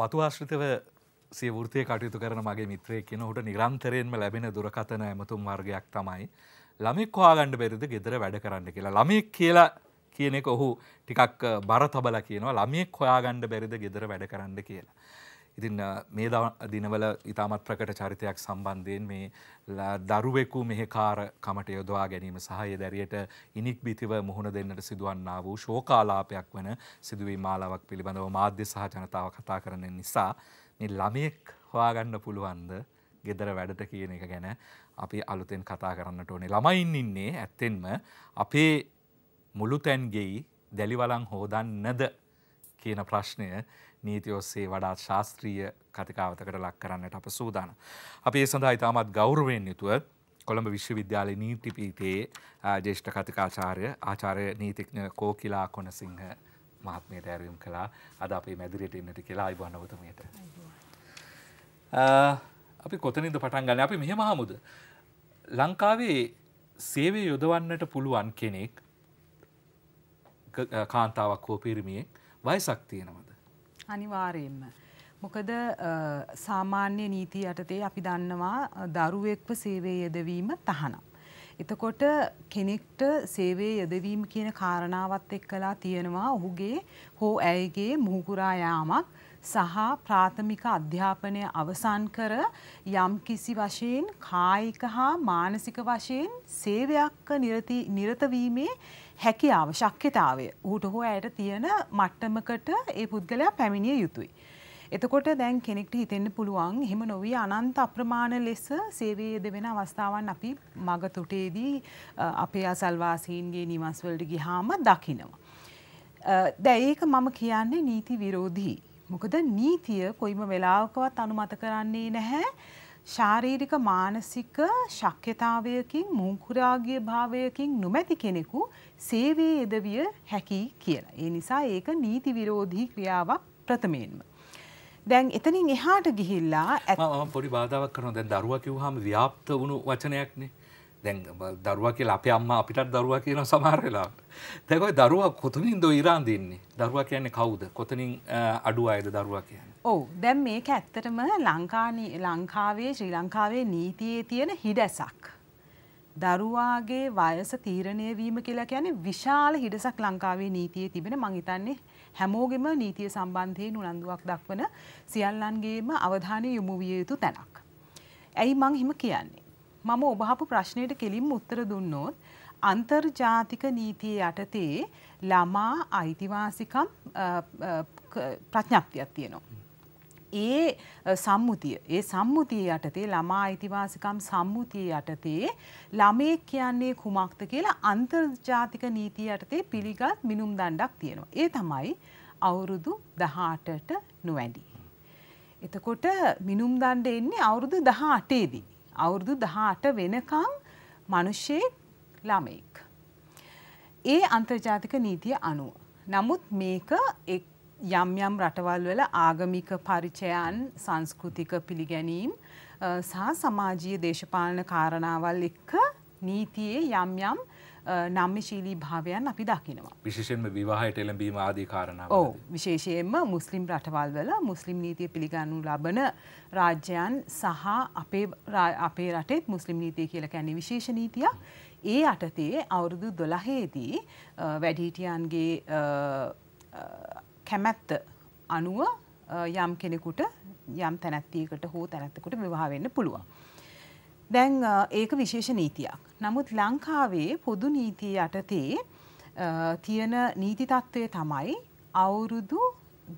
වතුආශ්‍රිතව සිය වෘතිය කටයුතු කරන මගේ මිත්‍රය කෙනහුට නිරන්තරයෙන්ම ලැබෙන දුරකතන ඇමතුම් වර්ගයක් තමයි ළමෙක් හොයාගණ්ඩ බෙරිද ගෙදර වැඩ කරන්න කියලා ළමෙක් කියලා කියනෙ ඔහු ටිකක් බර තබල කියනවා ළමෙක් හොයාගණ්ඩ බැරිද ගෙදර වැඩ කරන්න කියලා. ඉතින් මේ දිනවල ඉතාමත් ප්‍රකට චරිතයක් සම්බන්ධයෙන් මේ දරුවෙකු මෙහෙකාර කමට යොදවා ගැනීම සහය දැරියට ඉනික් බිතිව මුහුණ දෙන්නට සිදුවන්නා වූ ශෝකාලාපයක් වන සිදුවී මාලාවක් පිළිබඳව මාධ්‍ය සහ ජනතාව කතා කරන නිසා මේ ළමයෙක් හොයාගන්න පුළුවන්ද ගෙදර වැඩට කියන එක ගැන අපි අලුතෙන් කතා කරන්නට ඕනේ ළමයින් ඉන්නේ ඇත්තෙන්ම අපේ මුළු තැන්ගෙයි දැලිවලං හෝදන්නද කියන ප්‍රශ්නය නීති ඔස්සේ වඩාත් ශාස්ත්‍රීය කතිකාවතකට ලක් කරන්නට අප සූදාන. අපි ඒ සඳහා ඉතාමත් ගෞරවයෙන් යුතුව කොළඹ විශ්වවිද්‍යාලය නීතිපීතයේ ජේෂ්ඨ කතිකාචාර්ය ආචාරය නීතිඥ කෝකිලා කොනසිංහ මහත්මයට ඇරයුම් කලා අද අපේ මැදිරියට ඉන්නට කියලා අයිබන්නවතමයට. අපි කොතනින්ද පටන් ගන්න අපි මෙහෙම හමුද. ලංකාවේ සේවය යොදවන්නට පුළුවන් කෙනෙක් කාන්තාවක් හෝ පිරිමියෙක් වයසක් තියෙනවද. අනිවාර්යෙන්ම. මොකද සාමාන්‍ය නීති යටතේ අපි දන්නවා දරුවෙක්ව සේවේ යෙදවීම තහනම්. එතකොට කෙනෙක්ට සේවේ යෙදවීම කියන කාරණාවත් එක්කලා තියෙනවා ඔහුගේ හෝ ඇයගේ මුහුකුරා යාමක් සහ ප්‍රාථමික අධ්‍යාපනය අවසන් කර යම් කිසි වශයෙන් කායික හා මානසික වශයෙන් සේවයක්ක නිරතවීමේ හැකියාව ශක්්‍යතාවය ඌට හෝ ඇයට තියෙන මට්ටමකට ඒ පුද්ගලයා පැමිණිය යුතුයි. එතකොට දැන් කෙනෙක්ට හිතෙන්න්න පුළුවන් හෙම නොවී අනන්ත අප්‍රමාණ ලෙස සේවයේද වෙන අවස්ථාවන් අපි මගතුටේදී අපේ අසල්වාසීන්ගේ නිවස්වලට ගිහාම දකිනවා. දැඒක මම කියන්නේ නීති විරෝධී. මොකද නීතිය කොයිම වෙලාවකවත් අනුමත කරන්නේ නැහැ ශාරීරික මානසික ශක්්‍යතාවයකින් මුංකුරාගිය භාවයකින් නොමැති කෙනෙකු සේවයේ එදවිය හැකි කියලා. ඒ නිසා ඒක නීති විරෝධී ක්‍රියාවක් ප්‍රථමයෙන්ම. දැන් එතනින් එහාට ගිහිල්ලා ඇ පොඩි බාධාවක් කරන දැ දරුව කිව්හම ව්‍යාප්ත වුණු වචනයක්නේ දැන් දරුවා කියලා අපේ අම්මා අපිටත් දරුවා කියන සමහර වෙලාවට. දැන් ඔය දරුවා කොතනින්ද ඉරාන් දින්නේ? දරුවා කියන්නේ කවුද? කොතනින් අඩු අයද දරුවා කියන්නේ? ඔව්. දැන් මේක ඇත්තටම ලංකානි ලංකාවේ ශ්‍රී ලංකාවේ නීතියේ තියෙන හිඩැසක්. දරුවාගේ වයස තීරණය වීම කියලා කියන්නේ විශාල හිඩසක් ලංකාවේ නීතියේ තිබෙන මං හිතන්නේ හැමෝගෙම නීතිය සම්බන්ධයෙන් උනන්දුවක් දක්වන සියල්ලන්ගේම අවධානය යොමු විය යුතු තැනක්. ඇයි මං හිම කියන්නේ? මම ඔබහපු ප්‍රශ්නයට කෙලින්ම උත්තර දුන්නොත් අන්තර්ජාතික නීතිය යටතේ ළමා අයිතිවාසිකම් ප්‍රඥප්තියක් තියෙනවා. ඒ සම්මුතිය ඒ සම්මුතිය යටතේ ළමා අයිතිවාසිකම් සම්මුතිය යටතේ ළමයෙක් කියන්නේ කුමක්ද කියලා අන්තර්ජාතික නීතිය යටතේ පිළිගත් මිනුම් දණ්ඩක් තියෙනවා. ඒ තමයි අවුරුදු දහටට නොවැඩි. එතකොට මිනුම් දණ්ඩ එන්නේ අවුරුදු දහ අටේදී. අවුරුදු දහට වෙනකං මනුෂ්‍යය ළමෙක්. ඒ අන්තර්ජාතික නීතිය අනුව. නමුත් මේක යම් යම් රටවල් වල ආගමික පරිචයන් සංස්කෘතික පිළිගැනීම් සහ සමාජීය දේශපාලන කාරණාවල් එක්ක නීතියේ යම් යම් නම්මශීලී භාවයන් අපි දකිනවා. විශෂෙන්ම විවාහයට එළඹීම ආදී කාරණාව. ඕ විශේෂයෙන්ම මුස්ලිම් රටවල්වල මුස්ලිම් නීතිය පිළිගන්නු ලබන රාජ්‍යයන් සහ අපේ අපේ රටේ මුස්ලිම් නීතිය කියලා කියන්නේ විශේෂ නීතියක්. ඒ අටතේ අවුරුදු දොළහේදී වැඩිහිටියන්ගේ කැමැත්ත අනුව යම් කෙනෙකුට යම් තැනැත්තියකට හෝ තැනැත්තකට විවාහ වෙන්න පුළුවන්. දැන් ඒක විශේෂ නීතියක්. නමුත් ලංකාවේ පොදු නීතිය යටතේ තියෙන නීති තත්ත්වය තමයි අවුරුදු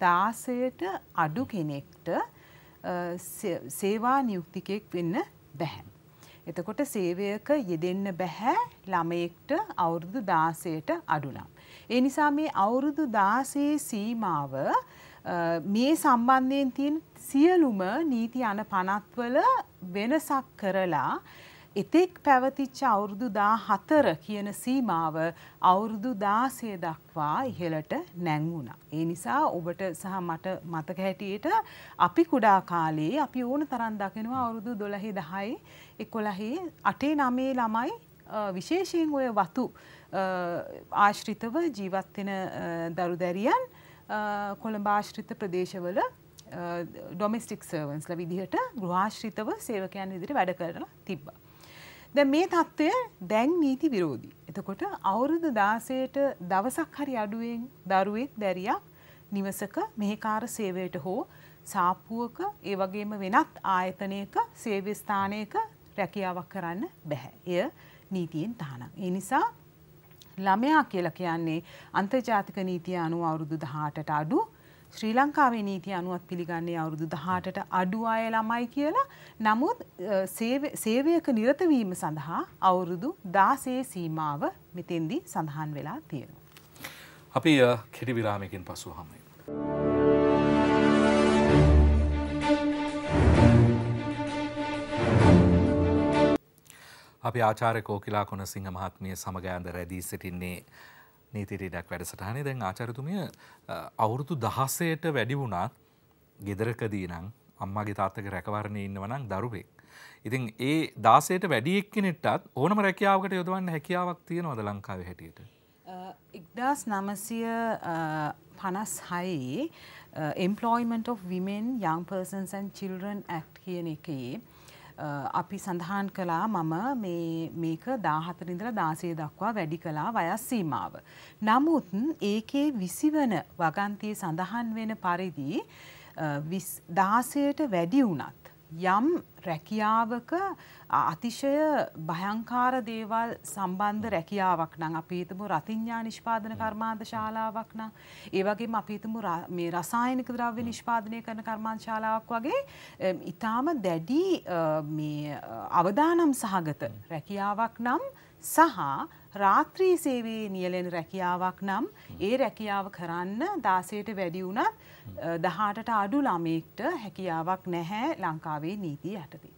දාසයට අඩු කෙනෙක්ට සේවා නියුක්තිකයෙක් වෙන්න බැහැ. එතකොට සේවයක යෙදෙන්න බැහැ ළමයෙක්ට අවුරුදු දාසයට අඩුනම්. ඒ නිසා මේ අවුරුදු දාසේ සීමාව මේ සම්බන්ධයෙන් තියෙන සියලුම නීති අන පනත්වල වෙනසක් කරලා එතෙක් පැවතිච්ච අවුරුදු දා හතර කියන සීමාව අවුරුදු දාසය දක්වා ඉහළට නැංවුණ. ඒ නිසා ඔබට සහ මට මතක හැටියට අපි කුඩා කාලේ අපි ඕන තරන් දකිනවා අවුරුදු දොළහි දහයි එකොළහි අටේ නමේ ළමයි විශේෂයෙන් ඔය වතු ආශ්‍රිතව ජීවත්වෙන දරු දැරියන් කොළඹාශ්‍රිත ප්‍රදේශවල ඩොමස්ටික් සර්වන්ස්ල විදිහට ගෘහාශ්‍රිතව සේවකයන් ඉදිරි වැඩ කරලා තිබ්බ. දැ මේ තත්ත්වය දැන් නීති විරෝධී. එතකොට අවුරුදු දාසයට දවසක් හරි අඩුවෙන් දරුවෙත් දැරියක් නිවසක මෙහෙකාර සේවයට හෝ සාප්පුුවක ඒ වගේම වෙනත් ආයතනයක සේවස්ථානයක රැකියාවක් කරන්න බැහැ. එය නීතියෙන් තහනම්. ඒ නිසා ළමයා කියලා කියන්නේ අන්තර්ජාතික නීතිය අනුව අවුරුදු 18ට අඩු ශ්‍රී ලංකාවේ නීතිය අනුවත් පිළිගන්නේ අවුරුදු 18ට අඩු අය ළමයි කියලා. නමුත් සේවයක නිරත වීම සඳහා අවුරුදු 16 සීමාව මෙතෙන්දී සඳහන් වෙලා තියෙනවා. අපි කෙටි විරාමයකින් පසු හමු වෙමු. අපි ආචාර කෝකිලා කොනසිංහ මහත්මිය සමගයන්ද රැදී සිටින්නේ නීතිරීඩක් වැඩසටහනේ දැන් ආචරතුමිය අවුරුදු දහසයට වැඩි වුණත් ගෙදරකදී නම් අම්මාගේ තාත්තක රැකවරණය ඉන්නවනම් දරුවෙක්. ඉතින් ඒ දාසයට වැඩියෙක්කෙනෙට්ටත් ඕනම රැකියාවකට යොදවන්න හැකියාවක් තියෙනවද ලංකාව හැටියට. ඉක්දස් නමසය පනස් හයේ Employment of Women, Young Persons and Children Act කියන එකයේ අපි සඳහන් කළා මම මේක දාහතරින්දල දාසය දක්වා වැඩි කලා වයස් සීමාව. නමුත් ඒකේ විසිවන වගන්තිය සඳහන් වෙන පරිදි දාසයට වැඩි වුණත්. යම් රැකියාවක අතිශය භයංකාර දේවල් සම්බන්ධ රැකියාවක් නම් අපි හිතමු රතිඤ්ඤා නිෂ්පාදන කර්මාන්ත ශාලාවක් නම් ඒ වගේම අපි හිතමු මේ රසායනික ද්‍රව්‍ය නිෂ්පාදනය කරන කර්මාන්ත ශාලාවක් වගේ ඊටාම දැඩි මේ අවදානම් සහගත රැකියාවක් නම් සහ රාත්‍රී සේවයේ නියැලෙන රැකියාවක් නම් ඒ රැකියාව කරන්න 16ට වැඩි වුණත් දහටට අඩු ළමෙක්ට හැකියාවක් නැහැ ලංකාවේ නීතිය යටතේ.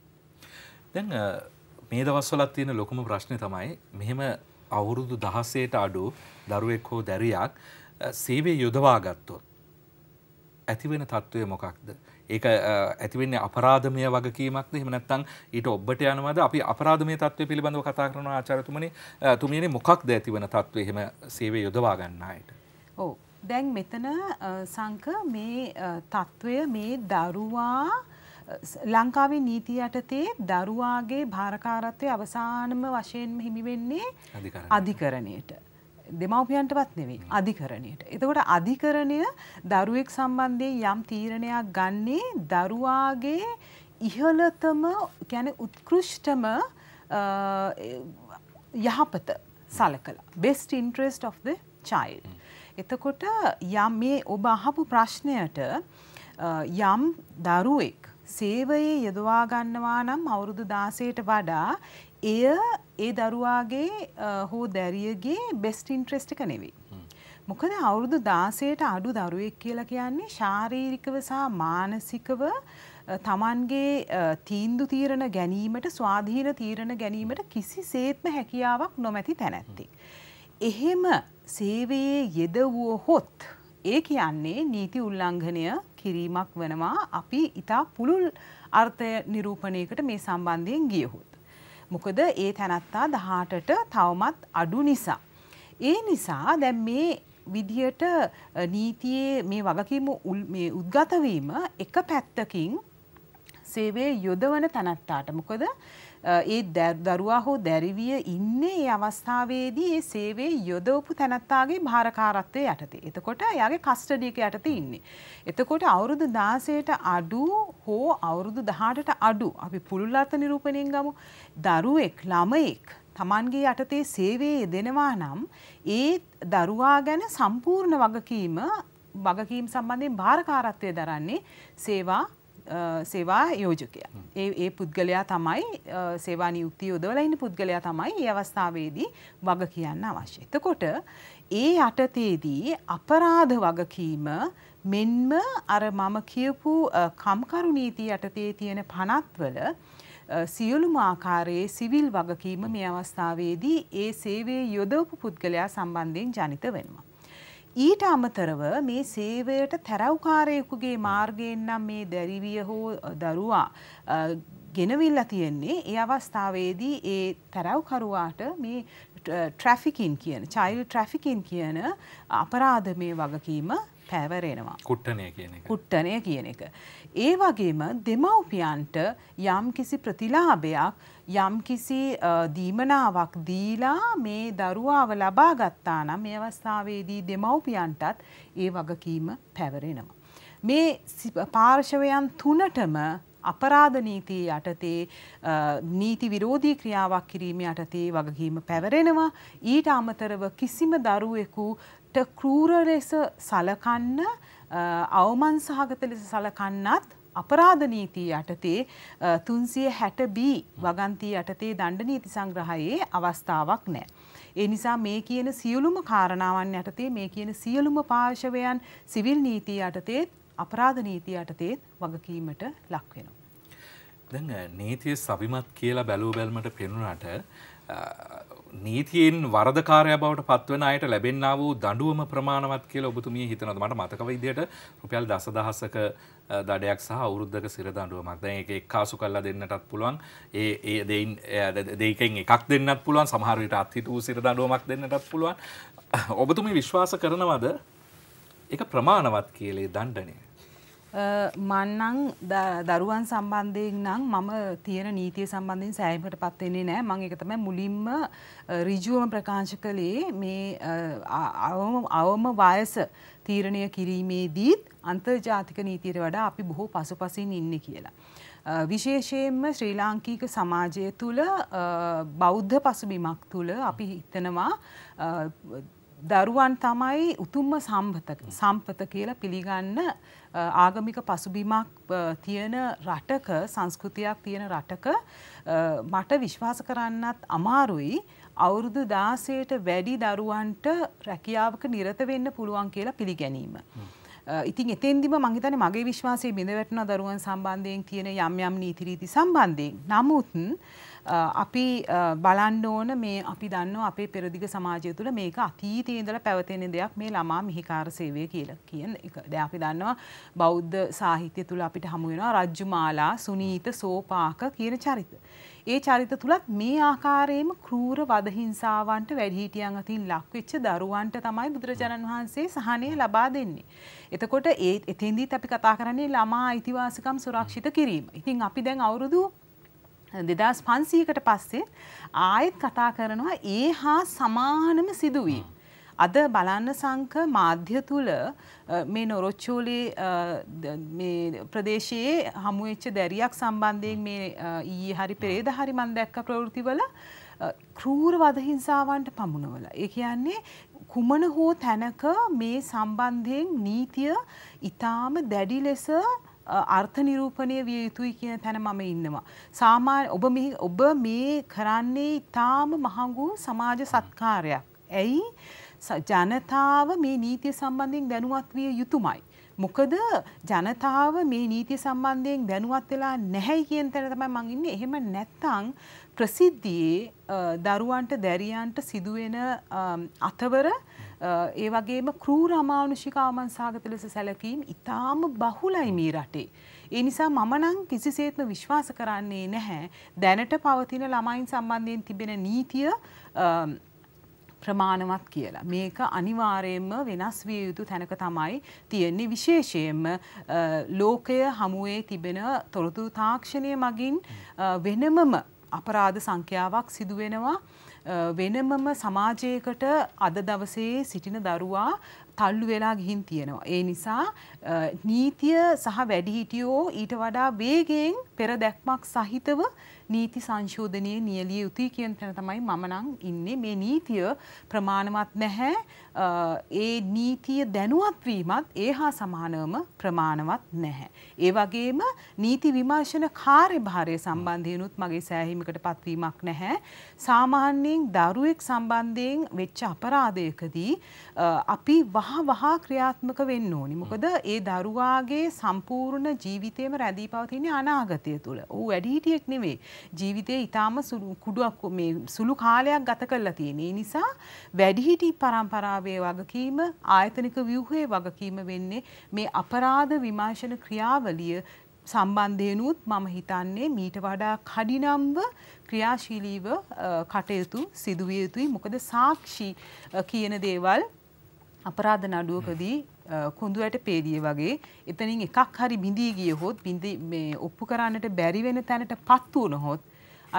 දැන් මේ දවස්වලත් තියෙන ලොකුම ප්‍රශ්නය තමයි මෙහෙම අවුරුදු දහසේට අඩු දරුවෙක් හෝ දැරියක් සේවේ යොදවා ගත්තොත්. ඇතිවෙන තත්ත්වය මොකක්ද. ඒක ඇතිවෙන්නේ අපරාධමය වගකීමක්ද හෙමනැත්තං ඊට ඔබට යනවද අපි අපරාධමය තත්ව පිළිබඳව කතා කරන ආචරතුමන තුමියනි මොකක්ද ඇතිවන තත්ව එහෙම සේවේ යොදවා ගන්නයට. ඕ දැන් මෙතන සංක මේ තත්ත්වය මේ දරුවා ලංකාවේ නීති යටතේ දරුවාගේ භාරකාරත්වය අවසානම වශයෙන්ම හිමිවෙන්නේ අධිකරණයට. දෙමවපියන්ටවත් නෙවෙයි අධිකරණයට. එතකොට අධිකරණය දරුවෙක් සම්බන්ධයෙන් යම් තීරණයක් ගන්නේ දරුවාගේ ඉහළතම ගැන උත්කෘෂ්ටම යහපත සලකලා. Best interest of the child. එතකොට යම් මේ ඔබ අහපු ප්‍රශ්නයට යම් දරුවෙක් සේවයේ යොදවා ගන්නවා නම් අවුරුදු 16ට වඩා එය ඒ දරුවාගේ හෝ දැරියගේ බෙස්ට් ඉන්ට්‍රෙස්ට් එක නෙවෙයි. මොකද අවුරුදු 16ට අඩු දරුවෙක් කියලා කියන්නේ ශාරීරිකව සහ මානසිකව තමන්ගේ තීන්දු තීරණ ගැනීමට ස්වාධීන තීරණ ගැනීමට කිසිසේත්ම හැකියාවක් නොමැති තැනැත්ති. එහෙම සේවයේ යෙදවුවහොත් ඒ කියන්නේ නීති උල්ලංඝනය කිරීමක් වනවා අපි ඉතා පුළුල් අර්ථය නිරූපණයකට මේ සම්බන්ධයෙන් ගියහොත්. මොකද ඒ තැනත්තා දහටට තවමත් අඩු නිසා. ඒ නිසා දැම් මේ විදියට නීතියේ මේ වගකීම උද්ගතවීම එක පැත්තකින් සේවේ යොදවන තැනත්තාට මොකද ඒ දරුවා හෝ දැරිවිය ඉන්නේ ඒ අවස්ථාවේදී ඒ සේවේ යොදවපු තැනත්තාගේ භාරකාරත්වය යටතේ. එතකොට එයාගේ කස්ටඩි එක යටතේ ඉන්නේ. එතකොට අවුරුදු 16ට අඩු හෝ අවුරුදු 18ට අඩු අපි පුළුල් අර්ථ නිරූපණයෙන් ගමු. දරුවෙක් ළමයෙක් තමන්ගේ යටතේ සේවයේ යෙදෙනවා නම් ඒ දරුවා ගැන සම්පූර්ණ වගකීම වගකීම් සම්බන්ධයෙන් භාරකාරත්වය දරන්නේ සේවා සේවා යෝජකය. ඒ පුද්ගලයා තමයි සේවා නියුක්ති යොදවල ඉන්න පුද්ගලයා තමයි ඒ අවස්ථාවේදී වග කියන්න අවශ්‍ය. එතකොට ඒ යටතේදී අපරාධ වගකීම මෙන්ම අර මම කියපු කම්කරු නීති යටතේ තියෙන පනත්වල සියලුම ආකාරයේ සිවිල් වගකීම මේ අවස්ථාවේදී ඒ සේවයේ යොදවපු පුද්ගලයා සම්බන්ධයෙන් ජනිත වෙනවා. ඊට අමතරව මේ සේවයට තැරව්කාරයෙකුගේ මාර්ගයෙන් නම් මේ දැරිවිය හෝ දරුවා ගෙනවිල්ලා තියෙන්නේ ඒ අවස්ථාවේදී ඒ තැරව්කරුවාට මේ ට්‍රැෆිකින් කියන චයිල් ට්‍රැෆිකින් කියන අපරාධ මේ වගකීම පැවරෙනවා. කුට්ටනය කියන එක. කුට්ටනය කියන එක. ඒ වගේම දෙමව්පියන්ට යම් කිසි ප්‍රතිලාභයක් යම් කිසි දීමනාවක් දීලා මේ දරුවාව ලබා ගත්තා නම් මේ අවස්ථාවේදී දෙමව්පියන්ටත් ඒ වගකීම පැවරෙනවා. මේ පාර්ශවයන් තුනටම අපරාධ නීතිය යටතේ නීති විරෝධී ක්‍රියාවක් කිරීම යටතේ වගකීම පැවරෙනවා ඊට අමතරව කිසිම දරුවෙකු ඊට කරූර ලෙස සලකන්න අවමන් සහගත ලෙස සලකන්නත් අපරාධ නීතිය යටතේ තුන්සිය හැට බී වගන්තී යටතේ දණ්ඩ නීති සංග්‍රහයේ අවස්ථාවක් නෑ. ඒ නිසා මේ කියන සියලුම කාරණාවන් යටතේ මේ කියන සියලුම පාර්ශවයන් සිවිල් නීතිය යටතේත් අපරාධ නීතිය යටතේත් වගකීමට ලක්වෙනවා. දැන් නීතිය සවිමත් කියලා බැලූ බැල්මට පෙනුනට නීතියෙන් වරදකාරය බවට පත්වන අයට ලැබෙන්න්න වූ දඩුවම ප්‍රමාණවත් කියල ඔබතුමිය හිතනද මට මතක විදියට රුපියල් දස දහසක දඩයක් සහ අවුරුද්ධක සිර දඩුවමක් දැ එක එක්කාසු කල්ලා දෙන්නටත් පුළුවන් ඒ ඒ දෙයින් දෙකෙන් එකක් දෙන්නත් පුළුවන් සමහරයට අත්හිට වූ සිර දඩුවමක් දෙන්නටත් පුළුවන් ඔබතුමි විශ්වාස කරනවද එක ප්‍රමාණවත් කියලේ දණ්ඩනය මන්නං දරුවන් සම්බන්ධයෙන් නම් මම තියෙන නීතිය සම්බන්ධයෙන් සෑහීමට පත්වෙන්නේ නෑ මං එක තමයි මුලින්ම රිජුවම ප්‍රකාශ කළේ මේ අවම වයස තීරණය කිරීමේදීත් අන්තර්ජාතික නීතියට වඩා අපි බොහෝ පසුපසින් ඉන්න කියලා. විශේෂයෙන්ම ශ්‍රී ලාංකීක සමාජය තුළ බෞද්ධ පසුබිමක් තුළ අපි හිතනවා දරුවන් තමයි උතුම්ම සම්පත කියලා පිළිගන්න ආගමික පසුබිමක් තියෙන රටක සංස්කෘතියක් තියෙන රටක මට විශ්වාස කරන්නත් අමාරුයි අවුරුදු දාසයට වැඩි දරුවන්ට රැකියාවක නිරත වෙන්න පුළුවන් කියලා පිළිගැනීම. ඉතින් එතෙන්දිම මංහිතන මගේ විශ්වාසය බිඳවැටන දරුවන් සම්බන්ධයෙන් තියෙන යම් යම් නීතිරීති සම්බන්ධයෙන්. නමුත් අපි බලන්න ඕන මේ අපි දන්න අපේ පෙරදිග සමාජය තුළ මේක අතීතයේ ඉඳලා පැවතෙන දෙයක් මේ ළමා මිහිකාර සේවය කියලා කියන එක. දැන් අපි දන්නවා බෞද්ධ සාහිත්‍ය තුළ අපිට හමු වෙනවා රජ්ජුමාලා, සුනීත, සෝපාක කියන චරිත. ඒ චරිත තුලත් මේ ආකාරයෙන්ම කෲර වද හිංසාවන්ට වැඩිහිටියන් අතින් ලක්වෙච්ච දරුවන්ට තමයි බුදුරජාණන් වහන්සේ සහනය ලබා දෙන්නේ. එතකොට ඒ එතෙන්දීත් අපි කතා කරන්නේ ළමා අයිතිවාසිකම් සුරක්ෂිත කිරීම. ඉතින් අපි දැන් අවුරුදු දෙදස් පන්සීකට පස්සේ ආයෙත් කතා කරනවා ඒ හා සමානම සිදුවී. අද බලන්න සංක මාධ්‍ය තුළ මේ නොරොච්චෝලි ප්‍රදේශයේ හමුවච්ච දැරියක් සම්බන්ධයෙන් මේ ඊ හරි පෙරේද හරි මන් දැක්ක ප්‍රවෘතිවල කරූර වදහිංසාවන්ට පමුණවල. ඒ කියන්නේ කුමන හෝ තැනක මේ සම්බන්ධයෙන් නීතිය ඉතාම දැඩි ලෙස අර්ථ නිරූපණය විය යුතුයි කියන තැන මම ඉන්නවා. සාමාන්‍ය ඔබ මේ ඔබ මේ කරන්නේ ඊටාම මහඟු සමාජ සත්කාරයක්. ඇයි? ජනතාව මේ නීතිය සම්බන්ධයෙන් දැනුවත් විය යුතුමයි. මොකද ජනතාව මේ නීති සම්බන්ධයෙන් දැනුවත් වෙලා නැහැයි කියන තැන තමයි මං ඉන්නේ. එහෙම නැත්නම් ප්‍රසිද්ධියේ දරුවන්ට දැරියන්ට සිදුවෙන අතවර ඒ වගේම කරූර අමානුෂික ආමන්සාගත ලෙස සැලකීම් ඉතාම බහුලයි මේ රටේ. ඒ නිසා මම නම් කිසිසේත්ම විශ්වාස කරන්නේ නැහැ දැනට පවතින ළමයින් සම්බන්ධයෙන් තිබෙන නීතිය ප්‍රමාණවත් කියලා. මේක අනිවාර්යයෙන්ම වෙනස් විය යුතු තැනක තමයි තියෙන්නේ විශේෂයෙන්ම ලෝකය හමුවේ තිබෙන තොරතුරු තාක්ෂණය මගින් වෙනමම අපරාධ සංඛ්‍යාවක් සිදුවෙනවා වෙනමම සමාජයකට අද දවසේ සිටින දරුවා තල්ලු වෙලා ගිහින් තියෙනවා. ඒ නිසා නීතිය සහ වැඩිහිටියෝ ඊට වඩා වේගයෙන් පෙරදැක්මක් සහිතව නීති සංශෝධනය නියලිය යුතුයි කියන තැන තමයි මම නම් ඉන්නේ මේ නීතිය ප්‍රමාණවත් නැහැ ඒ නීතිය දැනුවත් වීමත් ඒ හා සමානවම ප්‍රමාණවත් නැහැ. ඒ වගේම නීති විමර්ශන කාර්යභාරය සම්බන්ධයෙන්ුත් මගේ සෑහීමකට පත්වීමක් නැහැ. සාමාන්‍යයෙන් දරුවෙක් සම්බන්ධයෙන් වෙච්ච අපරාධයකදී අපි වහ වහා ක්‍රියාත්මක වෙන්න ඕනි. මොකද ඒ දරුවාගේ සම්පූර්ණ ජීවිතේම රැඳී පවතින අනාගතය තුළ. ඔහු වැඩිහිටියෙක් නෙමේ. ජීවිතේ ඊටාම සුළු කුඩුවක් මේ සුළු කාලයක් ගත කරලා තියෙන. ඒ නිසා වැඩිහිටි පරම්පරාවේ වගකීම ආයතනික ව්‍යුහයේ වගකීම වෙන්නේ මේ අපරාධ විමර්ශන ක්‍රියාවලිය සම්බන්ධයනුත් මම හිතන්නේ මීට වඩා කඩිනම්ව ක්‍රියාශීලීව කටයුතු සිදුවිය යුතුයි මොකද සාක්ෂි කියන දේවල් අපරාධ නඩුවකදී කොඳුයට පේදිය වගේ එතනින් එකක් හරි බිඳී ගිය හොත් බිඳ මේ ඔප්පු කරන්නට බැරි වෙන තැනට පත් වුණොත්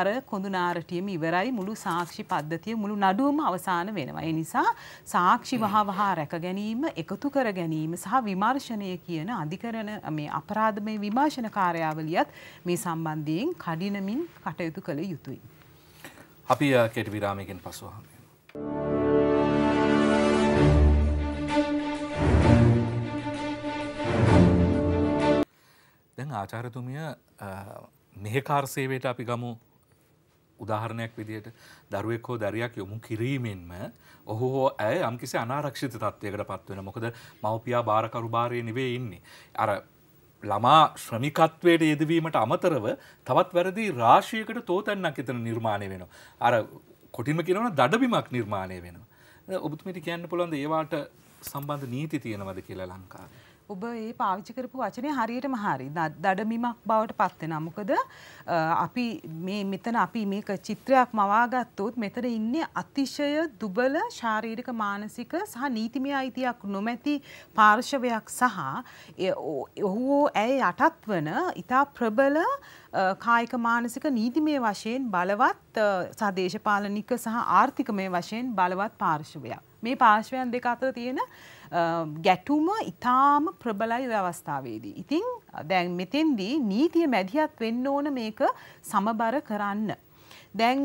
අර කොඳු නාරටියම ඉවරයි මුළු සාක්ෂි පද්ධතිය මුළු නඩුවම අවසාන වෙනවා. ඒ නිසා සාක්ෂි වහා වහා රැක ගැනීම, එකතු කර ගැනීම සහ විමර්ශනය කියන අධිකරණ මේ අපරාධමය විමර්ශන කාර්යාවලියත් මේ සම්බන්ධයෙන් කඩිනමින් කටයුතු කළ යුතුයි. අපි කෙටි විරාමයකින් පසු අහමු. දැන් ආචාරතුමිය මෙහෙකාර්සේවයට අපි ගමු උදාහරණයක් විදියට දරුවෙක් හෝ දරයක් යොමු කිරීමෙන්ම ඔහු හෝ ඇය යම්කිසි අනාරක්ෂිත තත්ත්වයකට පත්වෙන මොකද මව්පියා භාරකරු භාරය නෙවේ ඉන්නේ. අර ළමා ශ්‍රමිකත්වයට යෙදවීමට අමතරව තවත් වැරදි රාශියකට තෝතැන්නක් එතන නිර්මාණය වෙනවා. අර කොටින්ම කියනවන දඩබිමක් නිර්මාණය වෙනවා. ඔබතුමිට කියන්න පුළොන්ද ඒවාට සම්බන්ධ නීති තියෙනවද කියලා ලංකාවේ. ඔබ ඒ පාවිච්චි කරපු වචනය හරියටම හරි දඩමිමක් බවට පත්වෙන මොකද අපි මේ මෙතන අපි මේක චිත්‍රයක් මවාගත්තොත් මෙතන ඉන්නේ අතිශය දුබල ශාරීරික මානසික සහ නීතිමය අයිතියක් නොමැති පාර්ශවයක් සහ ඔහුෝ ඇය යටත් වන ඉතා ප්‍රබල කායික මානසික නීතිමය වශයෙන් බලවත් සදේශපාලනික සහ ආර්ථිකමය වශයෙන් බලවත් පාර්ශවයක් මේ පාර්ශවයන් දෙක අතර තියෙන ගැටුම ඉතාම ප්‍රබලයි අවස්ථාවේදී. ඉතිං දැන් මෙතෙන්දී නීතිය මැදිහත් වෙන්න ඕන මේක සමබර කරන්න. දැන්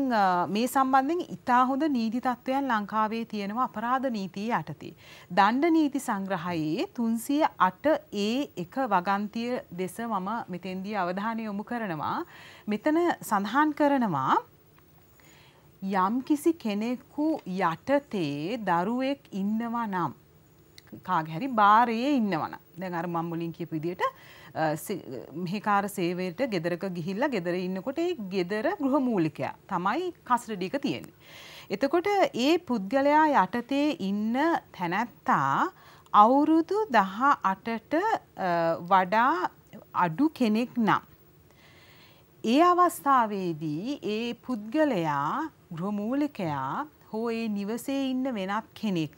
මේ සම්බන්ධෙන් ඉතා හොඳ නීති තත්ත්වයන් ලංකාවේ තියෙනවා අපරාධ නීතිය යටතේ. දණ්ඩ නීති සංග්‍රහයේ තුන්සිය අට ඒ එක වගන්තිය දෙස මම මෙතෙන්දී අවධානය යොමු කරනවා. මෙතන සඳහන් කරනවා යම් කිසි කෙනෙක්කු යටතේ දරුවෙක් ඉන්නවා නම්. කාගහැරි බාරයේ ඉන්නවන. දැන් අර මම මුලින් කියපු විදියට මෙහිකාර සේවයට ගෙදරක ගිහිල්ලා ගෙදර ඉන්නකොට ඒ ගෙදර ගෘහමූලිකයා තමයි කස්ටඩි එක තියෙන්නේ. එතකොට ඒ පුද්ගලයා යටතේ ඉන්න තැනැත්තා අවුරුදු 18ට වඩා අඩු කෙනෙක් නම් ඒ අවස්ථාවේදී ඒ පුද්ගලයා ගෘහමූලිකයා හෝ ඒ නිවසේ ඉන්න වෙනත් කෙනෙක්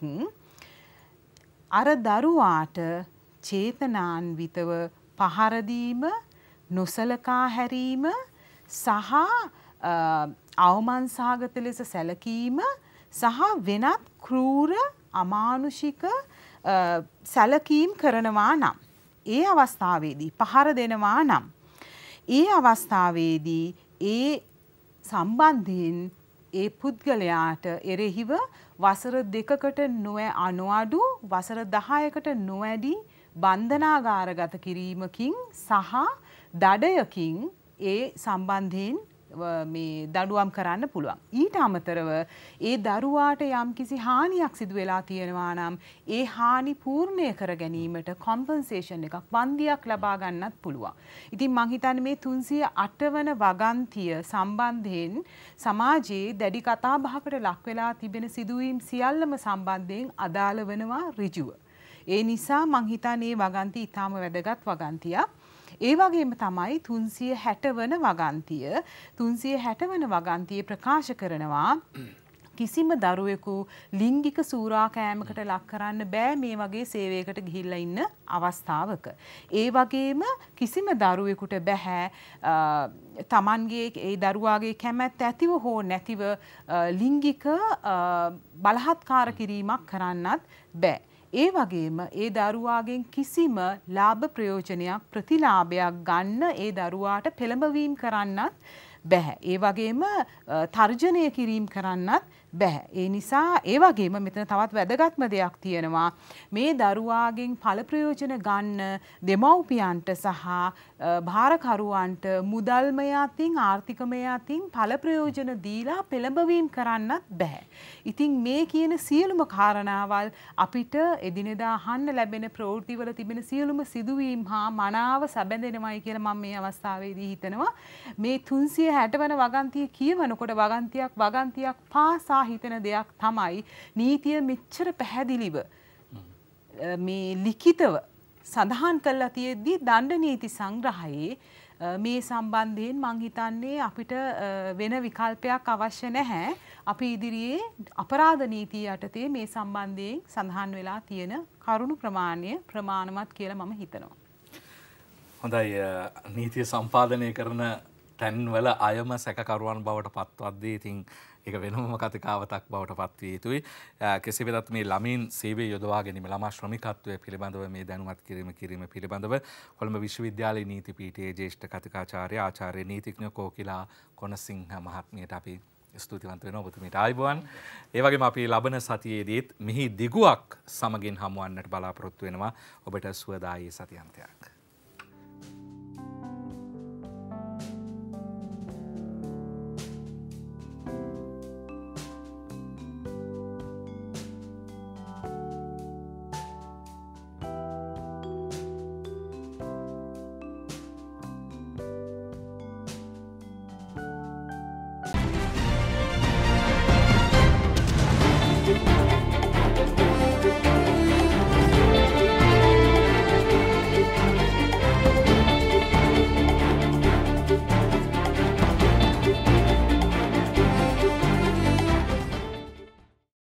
අර දරුවාට චේතනාන්විතව පහරදීම නොසලකා හැරීම සහ අවමන්සාගත ලෙස සැලකීම සහ වෙනත් කරූර අමානුෂික සැලකීම් කරනවා නම්. ඒ අවස්ථාවේදී පහර දෙනවා නම්. ඒ අවස්ථාවේදී ඒ සම්බන්ධයෙන් ඒ පුද්ගලයාට එරෙහිව වසර දෙකකට නොවැ අනුවඩු වසර දහයකට නොවැඩි බන්ධනාගාරගත කිරීමකින් සහ දඩයකින් ඒ සම්බන්ධයෙන් මේ දඩුවම් කරන්න පුළුවන්. ඊට අමතරව ඒ දරුවාට යම් කිසි හානියක් සිදු වෙලා තියෙනවා නම් ඒ හානි පූර්ණය කර ගැනීමට කොම්පන්සේෂන් එකක් වන්දියක් ලබා ගන්නත් පුළුවන්. ඉතින් මං හිතන්නේ මේ 308 වන වගන්තිය සම්බන්ධයෙන් සමාජයේ දැඩි කතා බහකට ලක් වෙලා තිබෙන සිදුවීම් සියල්ලම සම්බන්ධයෙන් අදාළ වෙනවා ඍජුව. ඒ නිසා මං හිතන්නේ වගන්ති ඊටාම වැදගත් වගන්තියක්. ඒ වගේම තමයි 360 වන වගන්තිය 360 වන වගන්තිය ප්‍රකාශ කරනවා කිසිම දරුවෙකු ලිංගික සූරාකෑමකට ලක් කරන්න බෑ මේ වගේ සේවයකට ගිහිල්ලා ඉන්න අවස්ථාවක. ඒ වගේම කිසිම දරුවෙකුට බැහැ තමන්ගේ ඒ දරුවාගේ කැමැත් ඇතිව හෝ නැතිව ලිංගික බලහත්කාර කිරීමක් කරන්නත් බෑ. ඒ වගේම ඒ දරුවාගෙන් කිසිම ලාභ ප්‍රයෝජනයක් ප්‍රතිලාභයක් ගන්න ඒ දරුවාට පෙළඹවීම් කරන්නත් බැහැ. ඒ වගේම තර්ජනය කිරීම් කරන්නත් බැහැ. ඒ නිසා ඒ වගේම මෙතන තවත් වැදගත්ම දෙයක් තියෙනවා. මේ දරුවාගෙන් පලප්‍රයෝජන ගන්න දෙමව්පියන්ට සහ භාරකරුවන්ට මුදල්මය අතින් ආර්ථිකමය අතින් පලප්‍රයෝජන දීලා පෙළඹවීම් කරන්නත් බැහැ. ඉතින් මේ කියන සියලුම කාරණාවල් අපිට එදිනෙදා අහන්න ලැබෙන ප්‍රවෘතිවල තිබෙන සියලුම සිදුවීම් හා මනාව සැබැඳෙනවයි කියලා මම මේ අවස්ථාවේදී හිතනවා. මේ 360 වන වගන්තිය කියවනකොට වගන්තියක් වගන්තියක් පාසා මා හිතන දෙයක් තමයි නීතිය මෙච්චර පැහැදිලිව මේ ලිඛිතව සඳහන් කරලා තියෙද්දී දණ්ඩ නීති සංග්‍රහයේ මේ සම්බන්ධයෙන් මං හිතන්නේ අපිට වෙන විකල්පයක් අවශ්‍ය නැහැ. අපි ඉදිරියේ අපරාධ නීතිය යටතේ මේ සම්බන්ධයෙන් සඳහන් වෙලා තියෙන කරුණු ප්‍රමාණය ප්‍රමාණවත් කියලා මම හිතනවා. හොඳයි නීතිය සම්පාදනය කරන තැන්වල අයම සැකකරුවන් බවට පත්වද්දී ඉතින් එක වෙනම කතිකාවතක් බවට පත්විය යුතුයි කෙසේ වෙතත් මේ ළමින් සේවය යොදවා ගැනීම ළමා ශ්‍රමිකත්වය පිළිබඳව මේ දැනුවත් කිරීම කිරීම පිළිබඳව කොළඹ විශ්වවිද්‍යාලයේ නීති පීඨයේ ජ්‍යෙෂ්ඨ කතිකාචාර්ය ආචාර්ය නීතිඥ කෝකිලා කොනසිංහ මහත්මියට අපි ස්තුතිවන්ත වෙන ඔබතුමට අයිබුවන් ඒවගේ අපි ලබන සතියේදීත් මෙහි දිගුවක් සමගින් හමුවන්නට බලාපොරොත්තු වෙනවා ඔබට සුවදායේ සතියන්තයක්.